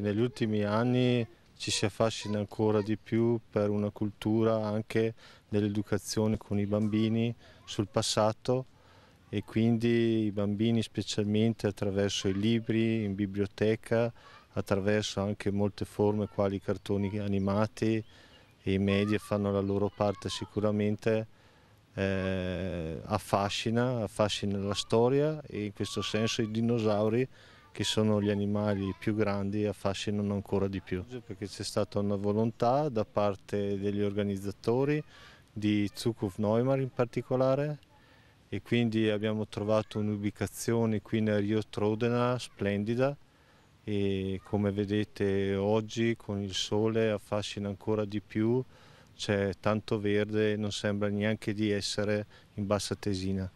Negli ultimi anni ci si affascina ancora di più per una cultura anche dell'educazione con i bambini sul passato e quindi i bambini specialmente attraverso i libri, in biblioteca, attraverso anche molte forme quali i cartoni animati e i media fanno la loro parte sicuramente, eh, affascina, affascina la storia e in questo senso i dinosauri che sono gli animali più grandi affascinano ancora di più perché c'è stata una volontà da parte degli organizzatori di Zukuf Neumar in particolare e quindi abbiamo trovato un'ubicazione qui nel Rio Trodena splendida e come vedete oggi con il sole affascina ancora di più, c'è tanto verde e non sembra neanche di essere in bassa tesina.